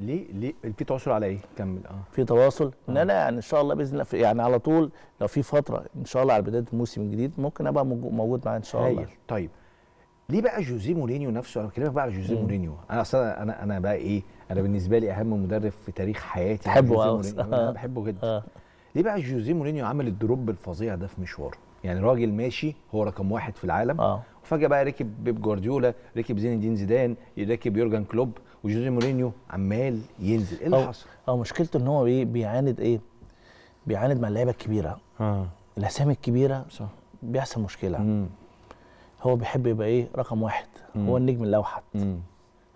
ليه ليه في تواصل على ايه؟ كمل اه في تواصل ان آه. انا يعني ان شاء الله باذن الله يعني على طول لو في فتره ان شاء الله على بدايه الموسم الجديد ممكن ابقى موجود معاه ان شاء الله طيب ليه بقى جوزيه مورينيو نفسه انا بكلمك بقى على جوزيه مورينيو انا اصلا انا انا بقى ايه انا بالنسبه لي اهم مدرب في تاريخ حياتي بحبه انا بحبه جدا آه. ليه بقى جوزيه مورينيو عمل الدروب الفظيع ده في مشواره يعني راجل ماشي هو رقم واحد في العالم آه. وفجاه بقى ركب بيب جوارديولا ركب زين الدين زيدان ركب يورجن كلوب وجوزي مورينيو عمال ينزل ايه اللي حصل؟ اه مشكلته ان هو ايه بيعاند ايه؟ بيعاند مع اللعيبه الكبيره اه الاسامي الكبيره صح بيحصل مشكله مم. هو بيحب يبقى ايه رقم واحد مم. هو النجم الاوحد مم.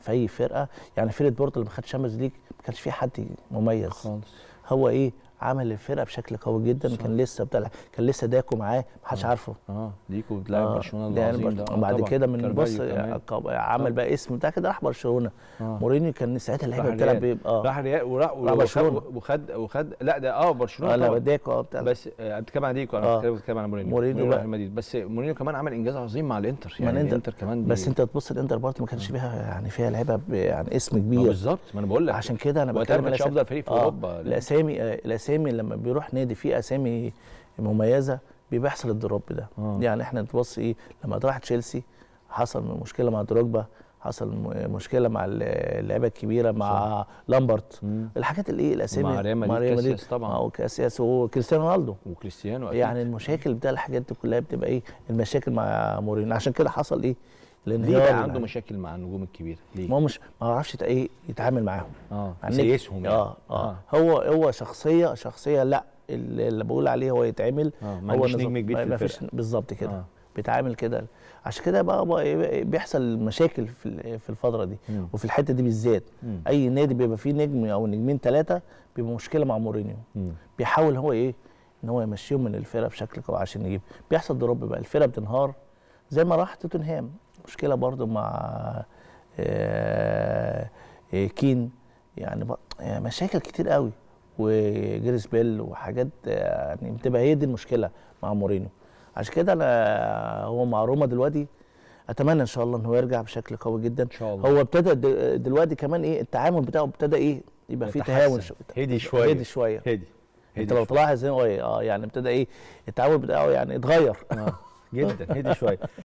في اي فرقه يعني فرقه بورتو اللي ما خدش شامبيونز ليج ما كانش فيه حد مميز خالص هو ايه عمل الفرقه بشكل قوي جدا صح. كان لسه بتلعب كان لسه داكو معاه ما حدش آه. عارفه اه ليكو بتلعب آه. برشلونه العظيم ده آه، بعد كده من بص آه، عمل بقى اسم بتاع كده راح برشلونه آه. مورينيو كان ساعتها اللعيبه بتلعب ايه اه راح ريال وراح وخد وخد وخد لا ده اه برشلونه آه لا داكو اه بتاع بس بتكلم عن ديكو انا بتكلم عن مورينيو مورينيو ريال بس مورينيو كمان عمل انجاز عظيم مع الانتر يعني الانتر كمان بس انت تبص الانتر برضه ما كانش فيها يعني فيها لعيبه يعني اسم كبير بالظبط ما انا بقول لك عشان كده انا بتكلم افضل فريق في اوروبا الاسامي الاسامي الاسامي لما بيروح نادي فيه اسامي مميزه بيحصل الدروب ده آه. يعني احنا تبص ايه لما راح تشيلسي حصل مشكله مع دروجبا حصل مشكله مع اللعيبه الكبيره مع لامبرت الحاجات الايه الاسامي مع ريال مدريد كاسياس طبعا آه، كاسياس وكريستيانو رونالدو وكريستيانو يعني المشاكل بتاع الحاجات دي كلها بتبقى ايه المشاكل مع مورينيو عشان كده حصل ايه لان ليه بقى يعني. عنده مشاكل مع النجوم الكبيره ليه ما هو مش ما اعرفش ايه يتعامل معاهم اه يعني آه, آه, اه هو هو شخصيه شخصيه لا اللي بقول عليه هو يتعمل آه ما هو نجم كبير في الفرقه بالظبط كده آه. بيتعامل كده عشان كده بقى, بقى إيه- إيه بيحصل مشاكل في إيه في الفتره دي مم. وفي الحته دي بالذات اي نادي بيبقى فيه نجم او نجمين ثلاثه بيبقى مشكله مع مورينيو بيحاول هو ايه ان هو يمشيهم من الفرقه بشكل قوي عشان يجيب بيحصل ضرب بقى الفرقه بتنهار زي ما راح توتنهام مشكله برضو مع آه، آه، كين يعني, يعني مشاكل كتير قوي وجريس بيل وحاجات يعني بتبقى هي دي المشكله مع مورينو عشان كده انا هو مع روما دلوقتي اتمنى ان شاء الله ان هو يرجع بشكل قوي جدا ان شاء الله هو ابتدى دلوقتي كمان ايه التعامل بتاعه ابتدى ايه يبقى في تهاون هدي شويه هدي شويه هدي, هدي انت لو تلاحظ إيه، اه يعني ابتدى ايه التعامل بتاعه يعني اتغير آه. جدا هدي شويه